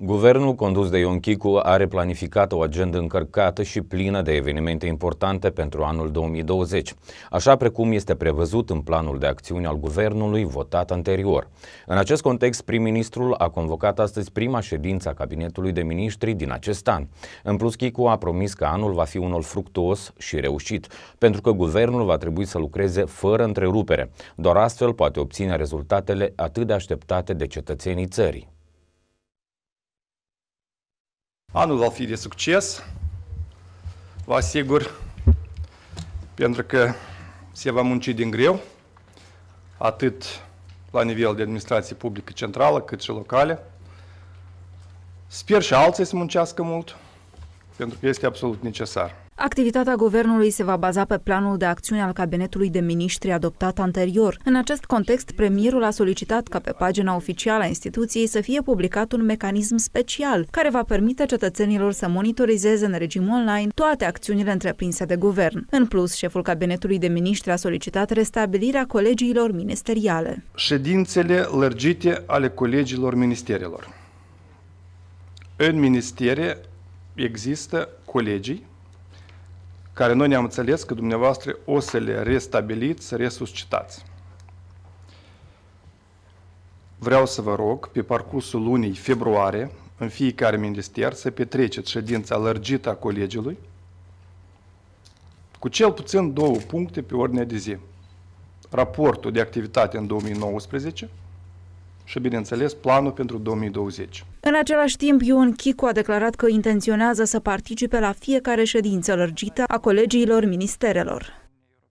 Guvernul condus de Ion Chicu are planificat o agendă încărcată și plină de evenimente importante pentru anul 2020, așa precum este prevăzut în planul de acțiune al guvernului votat anterior. În acest context, prim-ministrul a convocat astăzi prima ședință a cabinetului de Ministri din acest an. În plus, Chicu a promis că anul va fi unul fructuos și reușit, pentru că guvernul va trebui să lucreze fără întrerupere. Doar astfel poate obține rezultatele atât de așteptate de cetățenii țării. Anul va fi de succes, vă asigur, pentru că se va munci din greu, atât la nivel de administrație publică centrală, cât și locale. Sper și alții să muncească mult, pentru că este absolut necesar. Activitatea guvernului se va baza pe planul de acțiune al cabinetului de miniștri adoptat anterior. În acest context, premierul a solicitat ca pe pagina oficială a instituției să fie publicat un mecanism special care va permite cetățenilor să monitorizeze în regim online toate acțiunile întreprinse de guvern. În plus, șeful cabinetului de miniștri a solicitat restabilirea colegiilor ministeriale. Ședințele lărgite ale colegiilor ministerilor. În ministere există colegii care noi ne-am înțeles că dumneavoastră o să le restabiliți, resuscitați. Vreau să vă rog, pe parcursul lunii februarie, în fiecare minister, să petreceți ședința lărgită a colegiului cu cel puțin două puncte pe ordinea de zi. Raportul de activitate în 2019 și, bineînțeles, planul pentru 2020. În același timp, Ion Chicu a declarat că intenționează să participe la fiecare ședință lărgită a colegiilor ministerelor.